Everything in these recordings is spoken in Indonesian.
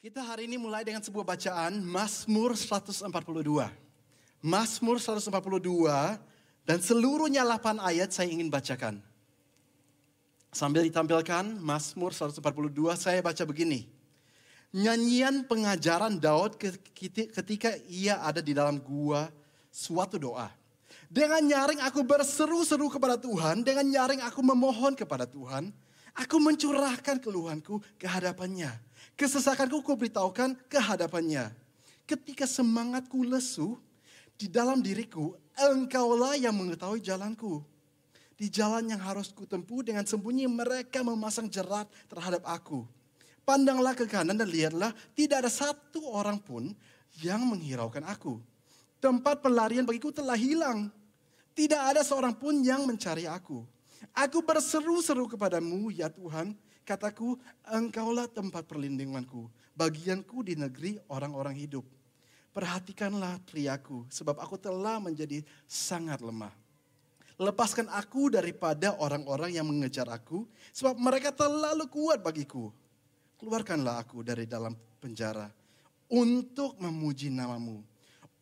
Kita hari ini mulai dengan sebuah bacaan Mazmur 142. Mazmur 142 dan seluruhnya 8 ayat saya ingin bacakan. Sambil ditampilkan Mazmur 142 saya baca begini. Nyanyian pengajaran Daud ketika ia ada di dalam gua suatu doa. Dengan nyaring aku berseru-seru kepada Tuhan, dengan nyaring aku memohon kepada Tuhan, aku mencurahkan keluhanku ke hadapannya Kesesakanku ku beritahukan kehadapannya. Ketika semangatku lesu, di dalam diriku, engkaulah yang mengetahui jalanku. Di jalan yang harus kutempuh dengan sembunyi mereka memasang jerat terhadap aku. Pandanglah ke kanan dan lihatlah tidak ada satu orang pun yang menghiraukan aku. Tempat pelarian bagiku telah hilang. Tidak ada seorang pun yang mencari aku. Aku berseru-seru kepadamu ya Tuhan Kataku, engkaulah tempat perlindunganku, bagianku di negeri orang-orang hidup. Perhatikanlah teriaku, sebab aku telah menjadi sangat lemah. Lepaskan aku daripada orang-orang yang mengejar aku, sebab mereka terlalu kuat bagiku. Keluarkanlah aku dari dalam penjara untuk memuji namamu.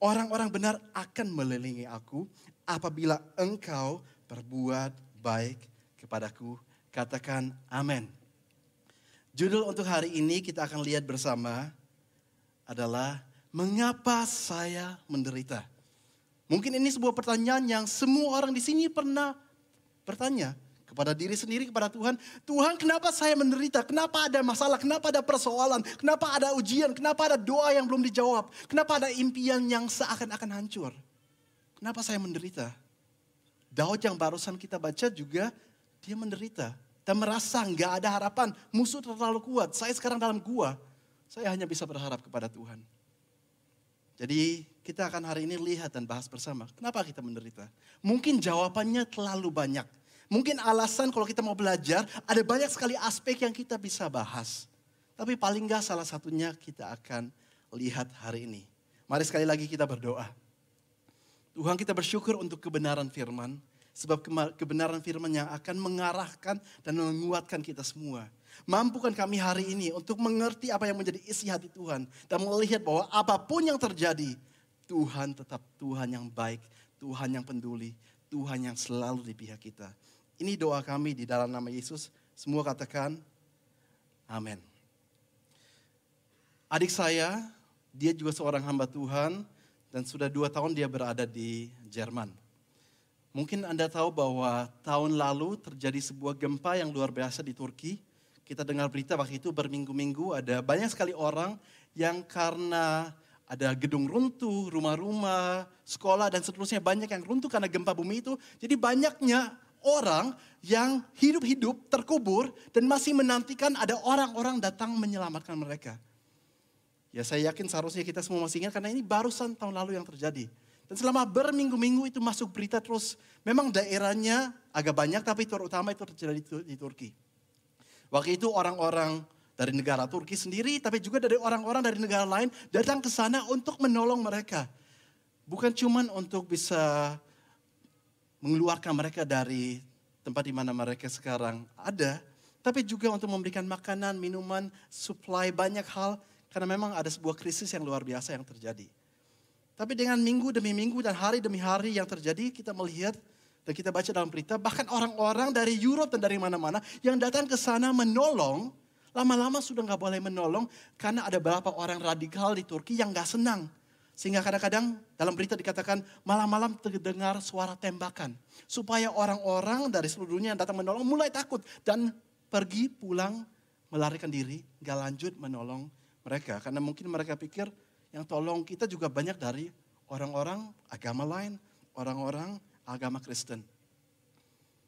Orang-orang benar akan melilingi aku apabila engkau berbuat baik kepadaku. Katakan amin. Judul untuk hari ini kita akan lihat bersama adalah mengapa saya menderita? Mungkin ini sebuah pertanyaan yang semua orang di sini pernah bertanya kepada diri sendiri, kepada Tuhan. Tuhan kenapa saya menderita? Kenapa ada masalah? Kenapa ada persoalan? Kenapa ada ujian? Kenapa ada doa yang belum dijawab? Kenapa ada impian yang seakan-akan hancur? Kenapa saya menderita? Daud yang barusan kita baca juga dia menderita dan merasa nggak ada harapan, musuh terlalu kuat. Saya sekarang dalam gua, saya hanya bisa berharap kepada Tuhan. Jadi kita akan hari ini lihat dan bahas bersama. Kenapa kita menderita? Mungkin jawabannya terlalu banyak. Mungkin alasan kalau kita mau belajar, ada banyak sekali aspek yang kita bisa bahas. Tapi paling nggak salah satunya kita akan lihat hari ini. Mari sekali lagi kita berdoa. Tuhan kita bersyukur untuk kebenaran firman. Sebab kebenaran firman yang akan mengarahkan dan menguatkan kita semua. Mampukan kami hari ini untuk mengerti apa yang menjadi isi hati Tuhan. Dan melihat bahwa apapun yang terjadi, Tuhan tetap Tuhan yang baik, Tuhan yang peduli, Tuhan yang selalu di pihak kita. Ini doa kami di dalam nama Yesus. Semua katakan, amin. Adik saya, dia juga seorang hamba Tuhan dan sudah dua tahun dia berada di Jerman. Mungkin Anda tahu bahwa tahun lalu terjadi sebuah gempa yang luar biasa di Turki. Kita dengar berita waktu itu berminggu-minggu ada banyak sekali orang yang karena ada gedung runtuh, rumah-rumah, sekolah dan seterusnya banyak yang runtuh karena gempa bumi itu. Jadi banyaknya orang yang hidup-hidup terkubur dan masih menantikan ada orang-orang datang menyelamatkan mereka. Ya saya yakin seharusnya kita semua masih ingat karena ini barusan tahun lalu yang terjadi. Dan selama berminggu-minggu itu masuk berita terus. Memang daerahnya agak banyak tapi terutama itu terjadi di Turki. Waktu itu orang-orang dari negara Turki sendiri tapi juga dari orang-orang dari negara lain datang ke sana untuk menolong mereka. Bukan cuman untuk bisa mengeluarkan mereka dari tempat di mana mereka sekarang ada, tapi juga untuk memberikan makanan, minuman, supply banyak hal karena memang ada sebuah krisis yang luar biasa yang terjadi. Tapi dengan minggu demi minggu dan hari demi hari yang terjadi, kita melihat dan kita baca dalam berita, bahkan orang-orang dari Europe dan dari mana-mana yang datang ke sana menolong, lama-lama sudah nggak boleh menolong karena ada beberapa orang radikal di Turki yang nggak senang. Sehingga kadang-kadang dalam berita dikatakan malam-malam terdengar suara tembakan. Supaya orang-orang dari seluruh dunia yang datang menolong mulai takut dan pergi pulang melarikan diri, nggak lanjut menolong mereka. Karena mungkin mereka pikir yang tolong kita juga banyak dari orang-orang agama lain, orang-orang agama Kristen.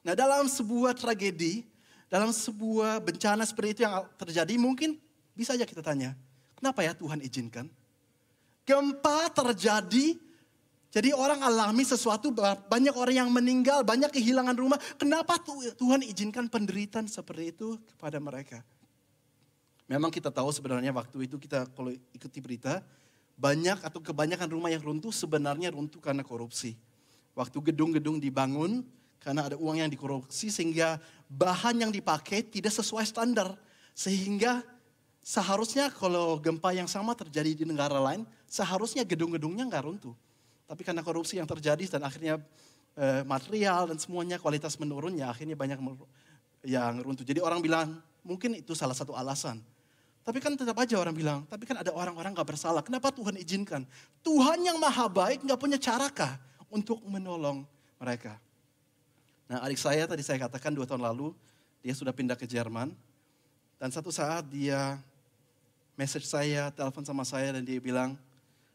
Nah dalam sebuah tragedi, dalam sebuah bencana seperti itu yang terjadi mungkin bisa aja kita tanya, kenapa ya Tuhan izinkan? Gempa terjadi, jadi orang alami sesuatu, banyak orang yang meninggal, banyak kehilangan rumah. Kenapa Tuhan izinkan penderitaan seperti itu kepada mereka? Memang kita tahu sebenarnya waktu itu kita kalau ikuti berita, banyak atau kebanyakan rumah yang runtuh sebenarnya runtuh karena korupsi. Waktu gedung-gedung dibangun karena ada uang yang dikorupsi sehingga bahan yang dipakai tidak sesuai standar. Sehingga seharusnya kalau gempa yang sama terjadi di negara lain, seharusnya gedung-gedungnya nggak runtuh. Tapi karena korupsi yang terjadi dan akhirnya eh, material dan semuanya kualitas menurun ya akhirnya banyak yang runtuh. Jadi orang bilang mungkin itu salah satu alasan tapi kan tetap aja orang bilang, tapi kan ada orang-orang gak bersalah. Kenapa Tuhan izinkan? Tuhan yang maha baik gak punya carakah untuk menolong mereka. Nah adik saya tadi saya katakan dua tahun lalu, dia sudah pindah ke Jerman. Dan satu saat dia message saya, telepon sama saya dan dia bilang,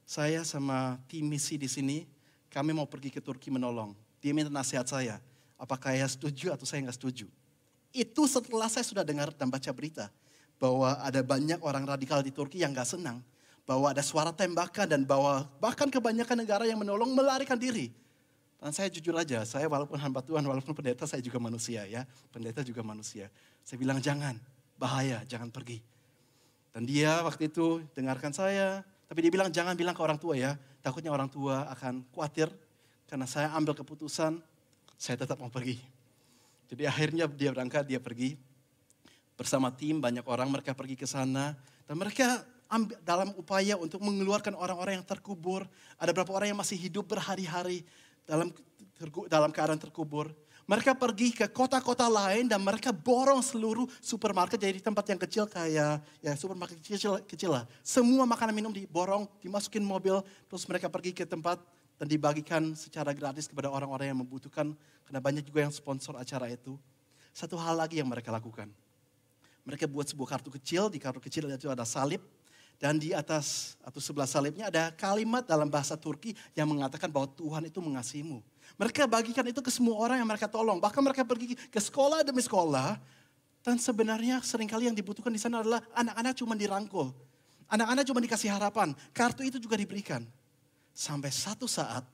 saya sama tim misi di sini, kami mau pergi ke Turki menolong. Dia minta nasihat saya, apakah saya setuju atau saya nggak setuju. Itu setelah saya sudah dengar dan baca berita bahwa ada banyak orang radikal di Turki yang gak senang. Bahwa ada suara tembakan dan bahwa bahkan kebanyakan negara yang menolong melarikan diri. Dan saya jujur aja, saya walaupun hamba Tuhan, walaupun pendeta, saya juga manusia ya. Pendeta juga manusia. Saya bilang jangan, bahaya, jangan pergi. Dan dia waktu itu dengarkan saya, tapi dia bilang jangan bilang ke orang tua ya. Takutnya orang tua akan khawatir karena saya ambil keputusan, saya tetap mau pergi. Jadi akhirnya dia berangkat, dia pergi bersama tim, banyak orang mereka pergi ke sana. Dan mereka ambil, dalam upaya untuk mengeluarkan orang-orang yang terkubur. Ada beberapa orang yang masih hidup berhari-hari dalam dalam keadaan terkubur. Mereka pergi ke kota-kota lain dan mereka borong seluruh supermarket jadi tempat yang kecil kayak ya supermarket kecil, kecil lah. Semua makanan minum diborong, dimasukin mobil, terus mereka pergi ke tempat dan dibagikan secara gratis kepada orang-orang yang membutuhkan karena banyak juga yang sponsor acara itu. Satu hal lagi yang mereka lakukan. Mereka buat sebuah kartu kecil, di kartu kecil itu ada salib. Dan di atas atau sebelah salibnya ada kalimat dalam bahasa Turki yang mengatakan bahwa Tuhan itu mengasihimu. Mereka bagikan itu ke semua orang yang mereka tolong. Bahkan mereka pergi ke sekolah demi sekolah. Dan sebenarnya seringkali yang dibutuhkan di sana adalah anak-anak cuma dirangkul. Anak-anak cuma dikasih harapan. Kartu itu juga diberikan. Sampai satu saat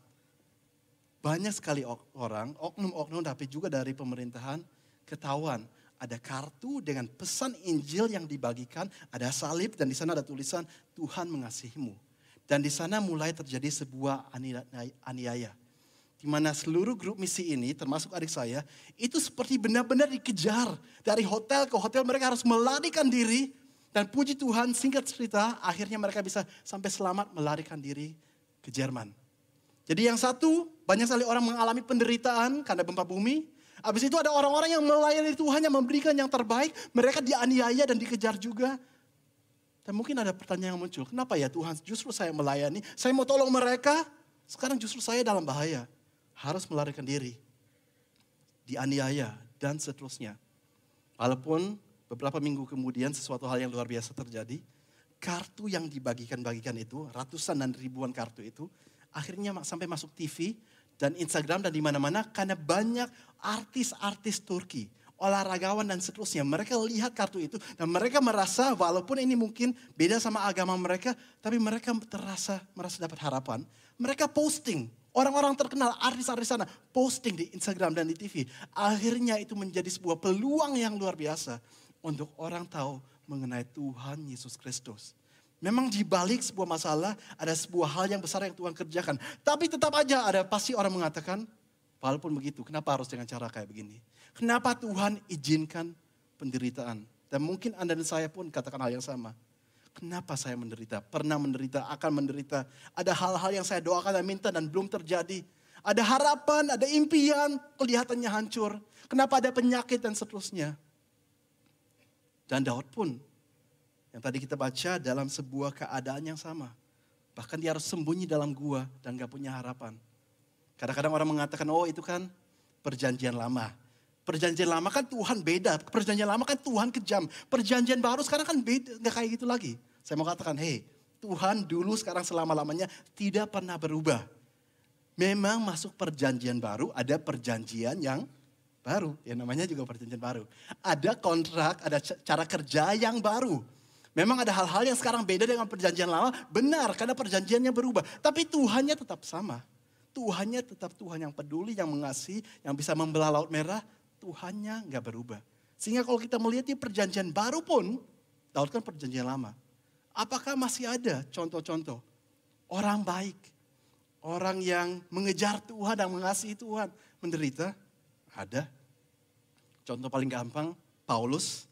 banyak sekali orang, oknum-oknum tapi juga dari pemerintahan ketahuan ada kartu dengan pesan Injil yang dibagikan, ada salib dan di sana ada tulisan Tuhan mengasihimu. Dan di sana mulai terjadi sebuah aniaya. Di mana seluruh grup misi ini, termasuk adik saya, itu seperti benar-benar dikejar. Dari hotel ke hotel mereka harus melarikan diri. Dan puji Tuhan singkat cerita, akhirnya mereka bisa sampai selamat melarikan diri ke Jerman. Jadi yang satu, banyak sekali orang mengalami penderitaan karena gempa bumi. Habis itu ada orang-orang yang melayani Tuhan, yang memberikan yang terbaik. Mereka dianiaya dan dikejar juga. Dan mungkin ada pertanyaan yang muncul, kenapa ya Tuhan justru saya melayani, saya mau tolong mereka, sekarang justru saya dalam bahaya. Harus melarikan diri, dianiaya, dan seterusnya. Walaupun beberapa minggu kemudian sesuatu hal yang luar biasa terjadi, kartu yang dibagikan-bagikan itu, ratusan dan ribuan kartu itu, akhirnya sampai masuk TV dan Instagram dan di mana-mana karena banyak artis-artis Turki, olahragawan dan seterusnya. Mereka lihat kartu itu dan mereka merasa walaupun ini mungkin beda sama agama mereka, tapi mereka terasa merasa dapat harapan. Mereka posting Orang-orang terkenal, artis-artis sana, posting di Instagram dan di TV. Akhirnya itu menjadi sebuah peluang yang luar biasa untuk orang tahu mengenai Tuhan Yesus Kristus. Memang di balik sebuah masalah ada sebuah hal yang besar yang Tuhan kerjakan. Tapi tetap aja ada pasti orang mengatakan, walaupun begitu, kenapa harus dengan cara kayak begini? Kenapa Tuhan izinkan penderitaan? Dan mungkin Anda dan saya pun katakan hal yang sama. Kenapa saya menderita? Pernah menderita, akan menderita. Ada hal-hal yang saya doakan dan minta dan belum terjadi. Ada harapan, ada impian, kelihatannya hancur. Kenapa ada penyakit dan seterusnya. Dan Daud pun yang tadi kita baca dalam sebuah keadaan yang sama. Bahkan dia harus sembunyi dalam gua dan gak punya harapan. Kadang-kadang orang mengatakan, oh itu kan perjanjian lama. Perjanjian lama kan Tuhan beda. Perjanjian lama kan Tuhan kejam. Perjanjian baru sekarang kan beda, gak kayak gitu lagi. Saya mau katakan, hei Tuhan dulu sekarang selama-lamanya tidak pernah berubah. Memang masuk perjanjian baru ada perjanjian yang baru. Ya namanya juga perjanjian baru. Ada kontrak, ada cara kerja yang baru. Memang ada hal-hal yang sekarang beda dengan perjanjian lama, benar karena perjanjiannya berubah. Tapi Tuhannya tetap sama. Tuhannya tetap Tuhan yang peduli, yang mengasihi, yang bisa membelah laut merah. Tuhannya nggak berubah. Sehingga kalau kita melihat di perjanjian baru pun, Daud kan perjanjian lama. Apakah masih ada contoh-contoh orang baik, orang yang mengejar Tuhan dan mengasihi Tuhan menderita? Ada. Contoh paling gampang, Paulus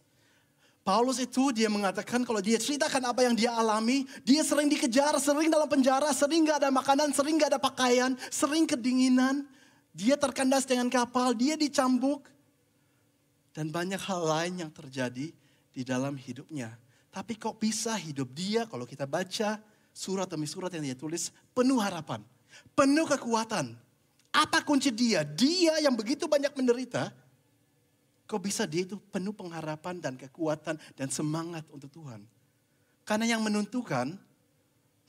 Paulus itu dia mengatakan kalau dia ceritakan apa yang dia alami, dia sering dikejar, sering dalam penjara, sering gak ada makanan, sering gak ada pakaian, sering kedinginan. Dia terkandas dengan kapal, dia dicambuk. Dan banyak hal lain yang terjadi di dalam hidupnya. Tapi kok bisa hidup dia kalau kita baca surat demi surat yang dia tulis penuh harapan, penuh kekuatan. Apa kunci dia? Dia yang begitu banyak menderita, Kok bisa dia itu penuh pengharapan dan kekuatan dan semangat untuk Tuhan? Karena yang menentukan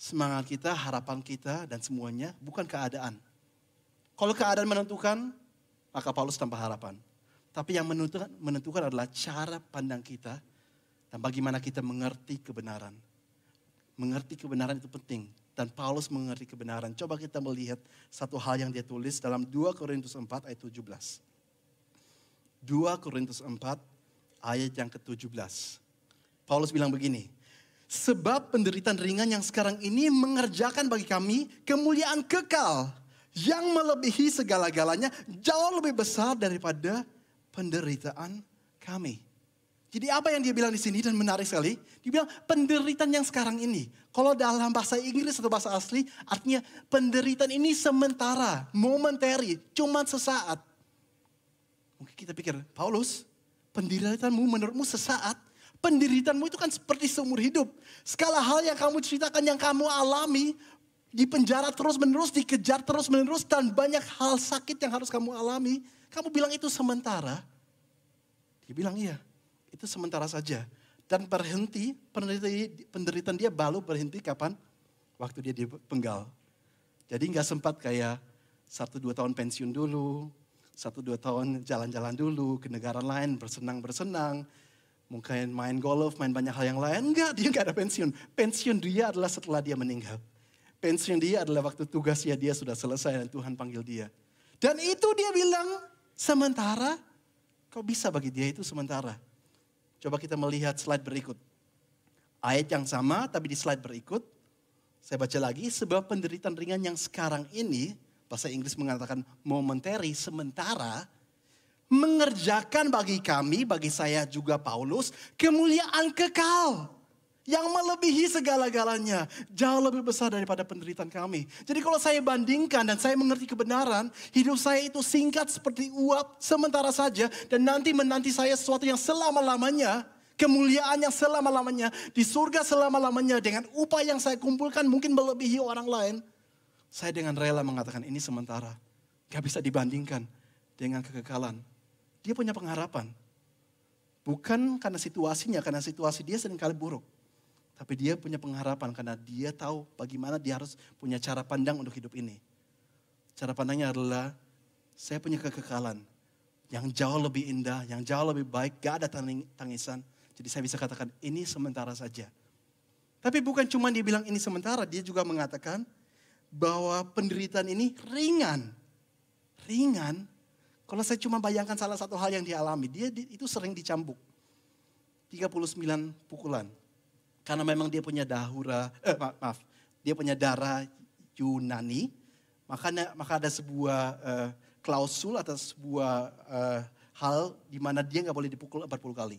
semangat kita, harapan kita, dan semuanya bukan keadaan. Kalau keadaan menentukan, maka Paulus tanpa harapan. Tapi yang menentukan, menentukan adalah cara pandang kita dan bagaimana kita mengerti kebenaran. Mengerti kebenaran itu penting. Dan Paulus mengerti kebenaran. Coba kita melihat satu hal yang dia tulis dalam 2 Korintus 4 ayat 17. 2 Korintus 4 ayat yang ke-17. Paulus bilang begini, sebab penderitaan ringan yang sekarang ini mengerjakan bagi kami kemuliaan kekal yang melebihi segala-galanya jauh lebih besar daripada penderitaan kami. Jadi apa yang dia bilang di sini dan menarik sekali, dia bilang penderitaan yang sekarang ini. Kalau dalam bahasa Inggris atau bahasa asli, artinya penderitaan ini sementara, momentary, cuma sesaat. Mungkin kita pikir, Paulus, penderitaanmu menurutmu sesaat, penderitaanmu itu kan seperti seumur hidup. Segala hal yang kamu ceritakan, yang kamu alami, di penjara terus-menerus, dikejar terus-menerus, dan banyak hal sakit yang harus kamu alami. Kamu bilang itu sementara. Dia bilang, iya, itu sementara saja. Dan berhenti, penderitaan dia baru berhenti kapan? Waktu dia di penggal. Jadi nggak sempat kayak satu dua tahun pensiun dulu, satu dua tahun jalan-jalan dulu ke negara lain bersenang-bersenang. Mungkin main golf, main banyak hal yang lain. Enggak, dia enggak ada pensiun. Pensiun dia adalah setelah dia meninggal. Pensiun dia adalah waktu tugasnya dia sudah selesai dan Tuhan panggil dia. Dan itu dia bilang sementara. Kau bisa bagi dia itu sementara. Coba kita melihat slide berikut. Ayat yang sama tapi di slide berikut. Saya baca lagi, sebab penderitaan ringan yang sekarang ini bahasa Inggris mengatakan momentary, sementara mengerjakan bagi kami, bagi saya juga Paulus, kemuliaan kekal yang melebihi segala-galanya, jauh lebih besar daripada penderitaan kami. Jadi kalau saya bandingkan dan saya mengerti kebenaran, hidup saya itu singkat seperti uap sementara saja dan nanti menanti saya sesuatu yang selama-lamanya, kemuliaan yang selama-lamanya, di surga selama-lamanya dengan upah yang saya kumpulkan mungkin melebihi orang lain. Saya dengan rela mengatakan ini sementara. Gak bisa dibandingkan dengan kekekalan. Dia punya pengharapan. Bukan karena situasinya, karena situasi dia sering kali buruk. Tapi dia punya pengharapan karena dia tahu bagaimana dia harus punya cara pandang untuk hidup ini. Cara pandangnya adalah saya punya kekekalan yang jauh lebih indah, yang jauh lebih baik, gak ada tangisan. Jadi saya bisa katakan ini sementara saja. Tapi bukan cuma dia bilang ini sementara, dia juga mengatakan bahwa penderitaan ini ringan. Ringan. Kalau saya cuma bayangkan salah satu hal yang dialami, dia itu sering dicambuk. 39 pukulan. Karena memang dia punya dahura, eh, maaf, dia punya darah Yunani. Makanya maka ada sebuah eh, klausul atau sebuah eh, hal di mana dia nggak boleh dipukul 40 kali.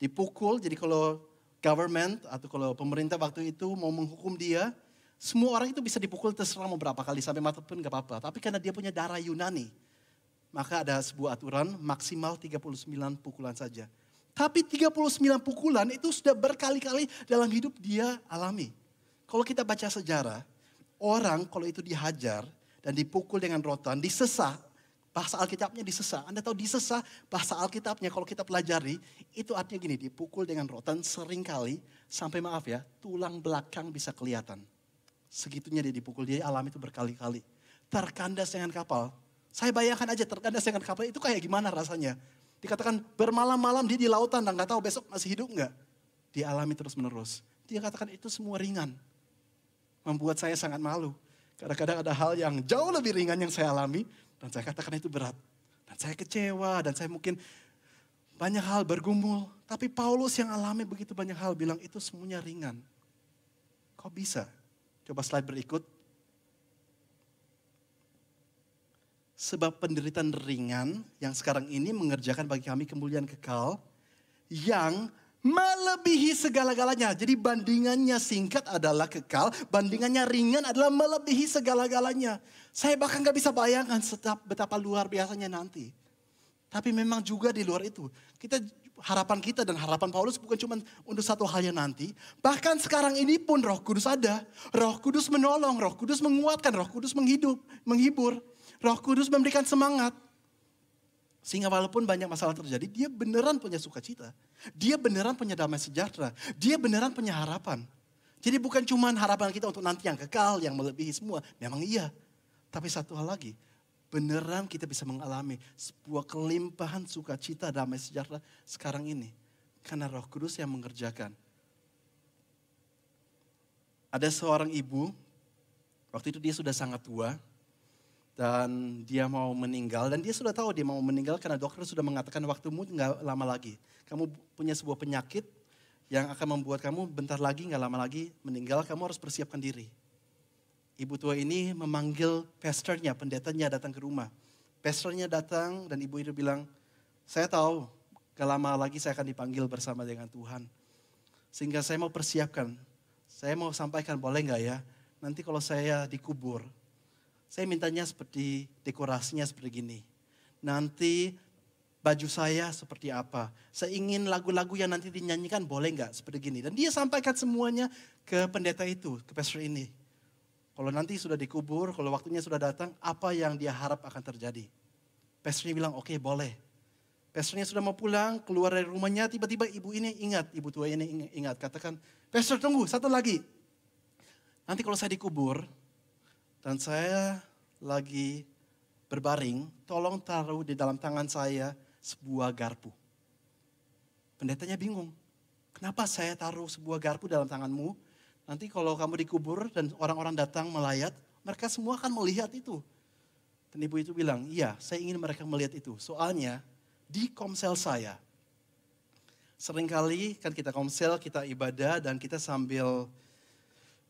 Dipukul, jadi kalau government atau kalau pemerintah waktu itu mau menghukum dia, semua orang itu bisa dipukul terserah mau berapa kali sampai mata pun gak apa-apa. Tapi karena dia punya darah Yunani, maka ada sebuah aturan maksimal 39 pukulan saja. Tapi 39 pukulan itu sudah berkali-kali dalam hidup dia alami. Kalau kita baca sejarah, orang kalau itu dihajar dan dipukul dengan rotan, disesah, bahasa Alkitabnya disesah. Anda tahu disesah bahasa Alkitabnya kalau kita pelajari, itu artinya gini, dipukul dengan rotan seringkali sampai maaf ya, tulang belakang bisa kelihatan. Segitunya dia dipukul, dia alami itu berkali-kali. Terkandas dengan kapal. Saya bayangkan aja terkandas dengan kapal itu kayak gimana rasanya. Dikatakan bermalam-malam dia di lautan dan gak tahu besok masih hidup gak. Dia alami terus-menerus. Dia katakan itu semua ringan. Membuat saya sangat malu. Kadang-kadang ada hal yang jauh lebih ringan yang saya alami. Dan saya katakan itu berat. Dan saya kecewa dan saya mungkin banyak hal bergumul. Tapi Paulus yang alami begitu banyak hal bilang itu semuanya ringan. Kok bisa? Coba slide berikut. Sebab penderitaan ringan yang sekarang ini mengerjakan bagi kami kemuliaan kekal yang melebihi segala-galanya. Jadi bandingannya singkat adalah kekal, bandingannya ringan adalah melebihi segala-galanya. Saya bahkan gak bisa bayangkan betapa luar biasanya nanti. Tapi memang juga di luar itu. Kita harapan kita dan harapan Paulus bukan cuma untuk satu hal yang nanti. Bahkan sekarang ini pun Roh Kudus ada. Roh Kudus menolong, Roh Kudus menguatkan, Roh Kudus menghidup, menghibur. Roh Kudus memberikan semangat. Sehingga walaupun banyak masalah terjadi, dia beneran punya sukacita. Dia beneran punya damai sejahtera. Dia beneran punya harapan. Jadi bukan cuma harapan kita untuk nanti yang kekal, yang melebihi semua. Memang iya. Tapi satu hal lagi, beneran kita bisa mengalami sebuah kelimpahan sukacita damai sejahtera sekarang ini. Karena roh kudus yang mengerjakan. Ada seorang ibu, waktu itu dia sudah sangat tua, dan dia mau meninggal dan dia sudah tahu dia mau meninggal karena dokter sudah mengatakan waktumu nggak lama lagi kamu punya sebuah penyakit yang akan membuat kamu bentar lagi nggak lama lagi meninggal kamu harus persiapkan diri ibu tua ini memanggil pastornya, pendetanya datang ke rumah. Pastornya datang dan ibu itu bilang, saya tahu gak lama lagi saya akan dipanggil bersama dengan Tuhan. Sehingga saya mau persiapkan, saya mau sampaikan boleh nggak ya, nanti kalau saya dikubur, saya mintanya seperti dekorasinya seperti gini. Nanti baju saya seperti apa. Saya ingin lagu-lagu yang nanti dinyanyikan boleh nggak seperti gini. Dan dia sampaikan semuanya ke pendeta itu, ke pastor ini. Kalau nanti sudah dikubur, kalau waktunya sudah datang, apa yang dia harap akan terjadi? Pastornya bilang, oke okay, boleh. Pastornya sudah mau pulang, keluar dari rumahnya, tiba-tiba ibu ini ingat, ibu tua ini ingat. Katakan, Pastor tunggu, satu lagi. Nanti kalau saya dikubur, dan saya lagi berbaring, tolong taruh di dalam tangan saya sebuah garpu. Pendetanya bingung, kenapa saya taruh sebuah garpu dalam tanganmu? Nanti kalau kamu dikubur dan orang-orang datang melayat, mereka semua akan melihat itu. Dan ibu itu bilang, iya saya ingin mereka melihat itu. Soalnya di komsel saya, seringkali kan kita komsel, kita ibadah dan kita sambil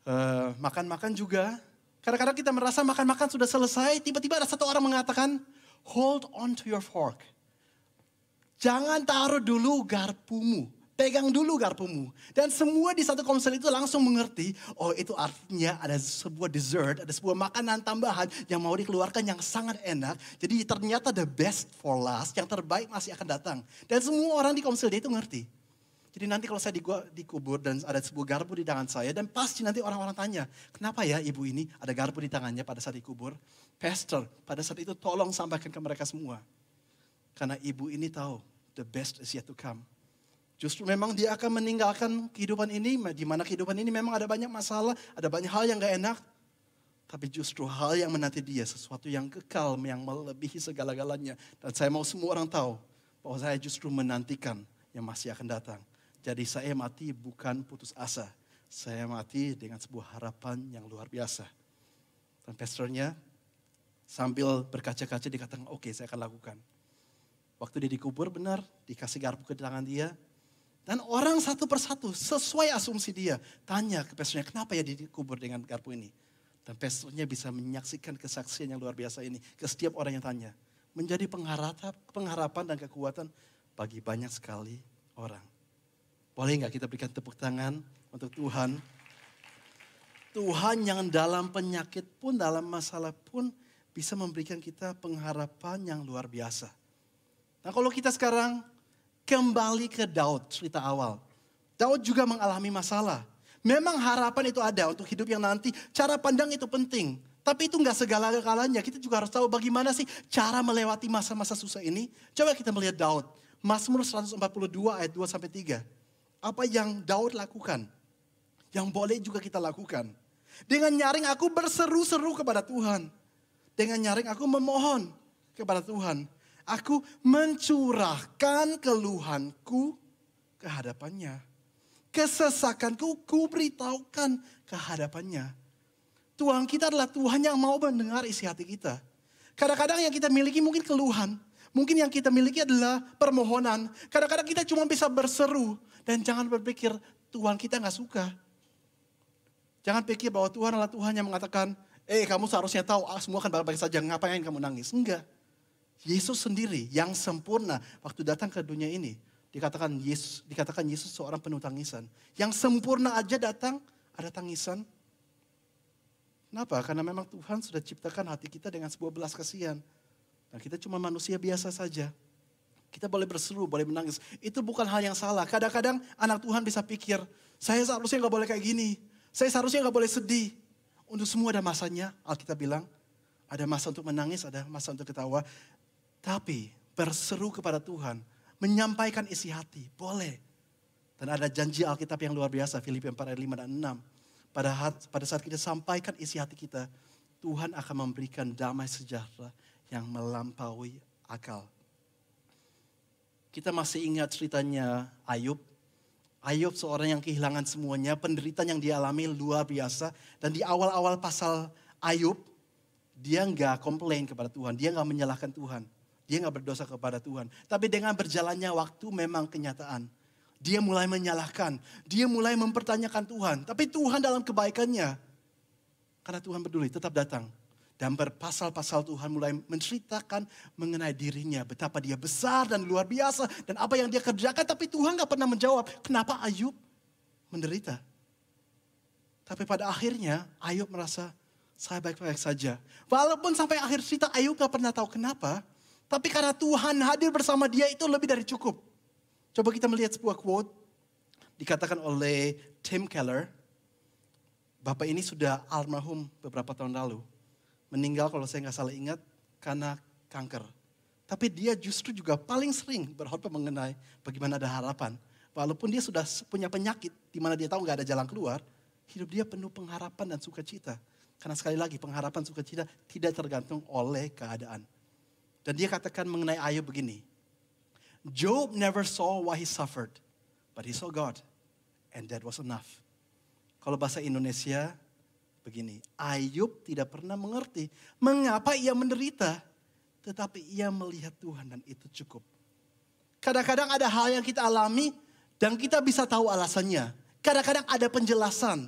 eh, makan-makan uh, juga. Kadang-kadang kita merasa makan-makan sudah selesai, tiba-tiba ada satu orang mengatakan, hold on to your fork. Jangan taruh dulu garpumu pegang dulu garpumu. Dan semua di satu komsel itu langsung mengerti, oh itu artinya ada sebuah dessert, ada sebuah makanan tambahan yang mau dikeluarkan yang sangat enak. Jadi ternyata the best for last, yang terbaik masih akan datang. Dan semua orang di komsel dia itu ngerti. Jadi nanti kalau saya digua dikubur dan ada sebuah garpu di tangan saya dan pasti nanti orang-orang tanya, kenapa ya ibu ini ada garpu di tangannya pada saat dikubur? Pastor, pada saat itu tolong sampaikan ke mereka semua. Karena ibu ini tahu the best is yet to come. Justru memang dia akan meninggalkan kehidupan ini, di mana kehidupan ini memang ada banyak masalah, ada banyak hal yang gak enak. Tapi justru hal yang menanti dia, sesuatu yang kekal, yang melebihi segala-galanya. Dan saya mau semua orang tahu bahwa saya justru menantikan yang masih akan datang. Jadi saya mati bukan putus asa. Saya mati dengan sebuah harapan yang luar biasa. Dan pastornya sambil berkaca-kaca dikatakan, oke okay, saya akan lakukan. Waktu dia dikubur benar, dikasih garpu ke tangan dia, dan orang satu persatu sesuai asumsi dia. Tanya ke pastornya, kenapa ya dikubur dengan garpu ini? Dan pastornya bisa menyaksikan kesaksian yang luar biasa ini. Ke setiap orang yang tanya. Menjadi pengharapan, pengharapan dan kekuatan bagi banyak sekali orang. Boleh nggak kita berikan tepuk tangan untuk Tuhan? Tuhan yang dalam penyakit pun, dalam masalah pun bisa memberikan kita pengharapan yang luar biasa. Nah kalau kita sekarang kembali ke Daud cerita awal. Daud juga mengalami masalah. Memang harapan itu ada untuk hidup yang nanti. Cara pandang itu penting. Tapi itu nggak segala kalanya. Kita juga harus tahu bagaimana sih cara melewati masa-masa susah ini. Coba kita melihat Daud. Mazmur 142 ayat 2 sampai 3. Apa yang Daud lakukan? Yang boleh juga kita lakukan. Dengan nyaring aku berseru-seru kepada Tuhan. Dengan nyaring aku memohon kepada Tuhan. Aku mencurahkan keluhanku kehadapannya, hadapannya. Kesesakanku ku beritahukan ke Tuhan kita adalah Tuhan yang mau mendengar isi hati kita. Kadang-kadang yang kita miliki mungkin keluhan. Mungkin yang kita miliki adalah permohonan. Kadang-kadang kita cuma bisa berseru. Dan jangan berpikir Tuhan kita nggak suka. Jangan pikir bahwa Tuhan adalah Tuhan yang mengatakan, eh kamu seharusnya tahu ah, semua akan baik-baik saja, ngapain kamu nangis. Enggak. Yesus sendiri yang sempurna waktu datang ke dunia ini dikatakan Yesus dikatakan Yesus seorang penuh tangisan. Yang sempurna aja datang ada tangisan. Kenapa? Karena memang Tuhan sudah ciptakan hati kita dengan sebuah belas kasihan. Dan kita cuma manusia biasa saja. Kita boleh berseru, boleh menangis. Itu bukan hal yang salah. Kadang-kadang anak Tuhan bisa pikir, saya seharusnya nggak boleh kayak gini. Saya seharusnya nggak boleh sedih. Untuk semua ada masanya, Alkitab bilang. Ada masa untuk menangis, ada masa untuk ketawa. Tapi berseru kepada Tuhan, menyampaikan isi hati, boleh. Dan ada janji Alkitab yang luar biasa, Filipi 4 ayat 5 dan 6. Pada, pada saat kita sampaikan isi hati kita, Tuhan akan memberikan damai sejahtera yang melampaui akal. Kita masih ingat ceritanya Ayub. Ayub seorang yang kehilangan semuanya, penderitaan yang dialami luar biasa. Dan di awal-awal pasal Ayub, dia nggak komplain kepada Tuhan, dia nggak menyalahkan Tuhan dia nggak berdosa kepada Tuhan. Tapi dengan berjalannya waktu memang kenyataan. Dia mulai menyalahkan, dia mulai mempertanyakan Tuhan. Tapi Tuhan dalam kebaikannya, karena Tuhan peduli, tetap datang. Dan berpasal-pasal Tuhan mulai menceritakan mengenai dirinya. Betapa dia besar dan luar biasa. Dan apa yang dia kerjakan. Tapi Tuhan gak pernah menjawab. Kenapa Ayub menderita? Tapi pada akhirnya Ayub merasa saya baik-baik saja. Walaupun sampai akhir cerita Ayub gak pernah tahu kenapa. Tapi karena Tuhan hadir bersama dia itu lebih dari cukup. Coba kita melihat sebuah quote dikatakan oleh Tim Keller. Bapak ini sudah almarhum beberapa tahun lalu. Meninggal kalau saya nggak salah ingat karena kanker. Tapi dia justru juga paling sering berkhotbah mengenai bagaimana ada harapan. Walaupun dia sudah punya penyakit di mana dia tahu nggak ada jalan keluar, hidup dia penuh pengharapan dan sukacita. Karena sekali lagi pengharapan sukacita tidak tergantung oleh keadaan dan dia katakan mengenai Ayub begini. Job never saw what he suffered, but he saw God, and that was enough. Kalau bahasa Indonesia begini, Ayub tidak pernah mengerti mengapa ia menderita, tetapi ia melihat Tuhan dan itu cukup. Kadang-kadang ada hal yang kita alami dan kita bisa tahu alasannya. Kadang-kadang ada penjelasan.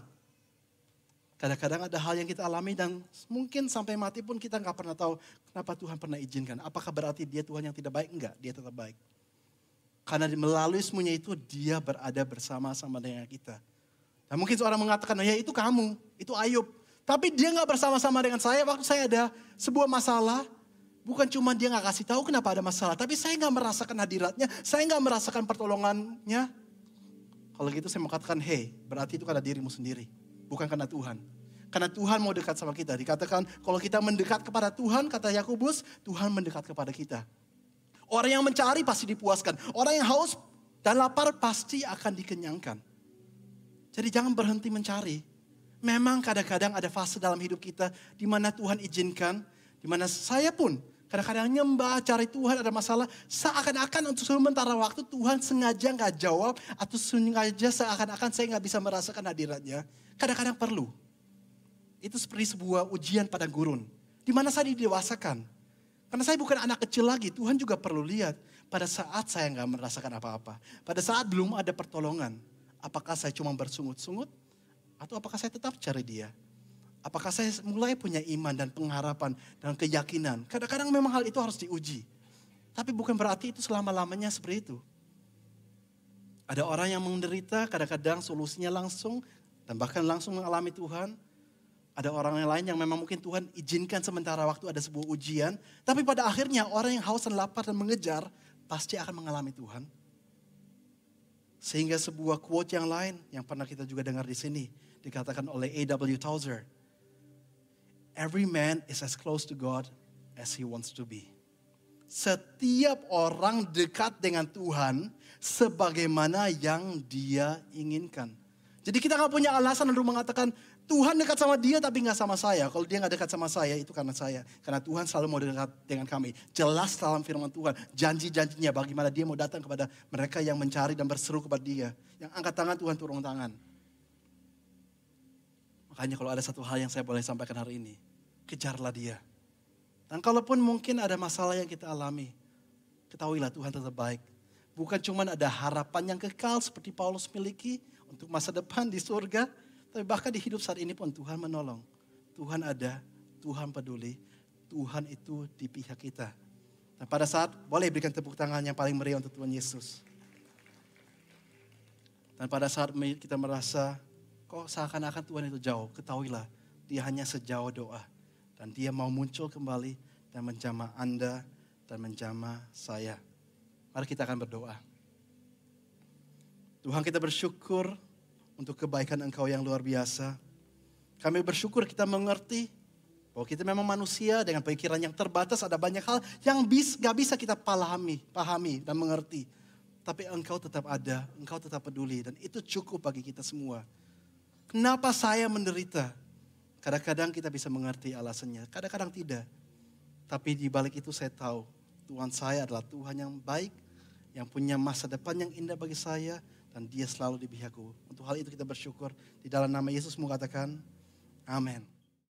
Kadang-kadang ada hal yang kita alami dan mungkin sampai mati pun kita nggak pernah tahu kenapa Tuhan pernah izinkan. Apakah berarti dia Tuhan yang tidak baik? Enggak, dia tetap baik. Karena melalui semuanya itu dia berada bersama-sama dengan kita. Nah, mungkin seorang mengatakan, oh ya itu kamu, itu Ayub. Tapi dia nggak bersama-sama dengan saya waktu saya ada sebuah masalah. Bukan cuma dia nggak kasih tahu kenapa ada masalah, tapi saya nggak merasakan hadiratnya, saya nggak merasakan pertolongannya. Kalau gitu saya mengatakan, Hey, berarti itu karena dirimu sendiri bukan karena Tuhan. Karena Tuhan mau dekat sama kita. Dikatakan kalau kita mendekat kepada Tuhan, kata Yakobus, Tuhan mendekat kepada kita. Orang yang mencari pasti dipuaskan. Orang yang haus dan lapar pasti akan dikenyangkan. Jadi jangan berhenti mencari. Memang kadang-kadang ada fase dalam hidup kita di mana Tuhan izinkan, di mana saya pun kadang-kadang nyembah, cari Tuhan ada masalah, seakan-akan untuk sementara waktu Tuhan sengaja nggak jawab atau sengaja seakan-akan saya nggak bisa merasakan hadiratnya kadang-kadang perlu. Itu seperti sebuah ujian pada gurun. Di mana saya didewasakan. Karena saya bukan anak kecil lagi. Tuhan juga perlu lihat pada saat saya nggak merasakan apa-apa. Pada saat belum ada pertolongan. Apakah saya cuma bersungut-sungut? Atau apakah saya tetap cari dia? Apakah saya mulai punya iman dan pengharapan dan keyakinan? Kadang-kadang memang hal itu harus diuji. Tapi bukan berarti itu selama-lamanya seperti itu. Ada orang yang menderita, kadang-kadang solusinya langsung dan bahkan langsung mengalami Tuhan. Ada orang yang lain yang memang mungkin Tuhan izinkan sementara waktu ada sebuah ujian. Tapi pada akhirnya orang yang haus dan lapar dan mengejar pasti akan mengalami Tuhan. Sehingga sebuah quote yang lain yang pernah kita juga dengar di sini dikatakan oleh A.W. Tozer. Every man is as close to God as he wants to be. Setiap orang dekat dengan Tuhan sebagaimana yang dia inginkan. Jadi kita nggak punya alasan untuk mengatakan Tuhan dekat sama dia tapi nggak sama saya. Kalau dia nggak dekat sama saya itu karena saya. Karena Tuhan selalu mau dekat dengan kami. Jelas dalam firman Tuhan. Janji-janjinya bagaimana dia mau datang kepada mereka yang mencari dan berseru kepada dia. Yang angkat tangan Tuhan turun tangan. Makanya kalau ada satu hal yang saya boleh sampaikan hari ini. Kejarlah dia. Dan kalaupun mungkin ada masalah yang kita alami. Ketahuilah Tuhan tetap baik. Bukan cuma ada harapan yang kekal seperti Paulus miliki untuk masa depan di surga, tapi bahkan di hidup saat ini pun Tuhan menolong. Tuhan ada, Tuhan peduli, Tuhan itu di pihak kita. Dan pada saat boleh berikan tepuk tangan yang paling meriah untuk Tuhan Yesus. Dan pada saat kita merasa kok seakan-akan Tuhan itu jauh, ketahuilah dia hanya sejauh doa. Dan dia mau muncul kembali dan menjama Anda dan menjama saya. Mari kita akan berdoa. Tuhan kita bersyukur untuk kebaikan engkau yang luar biasa. Kami bersyukur kita mengerti bahwa kita memang manusia dengan pikiran yang terbatas ada banyak hal yang bis, gak bisa kita pahami, pahami dan mengerti. Tapi engkau tetap ada, engkau tetap peduli dan itu cukup bagi kita semua. Kenapa saya menderita? Kadang-kadang kita bisa mengerti alasannya, kadang-kadang tidak. Tapi di balik itu saya tahu Tuhan saya adalah Tuhan yang baik, yang punya masa depan yang indah bagi saya, dan dia selalu di pihakku. Untuk hal itu kita bersyukur. Di dalam nama Yesus mengatakan, amin.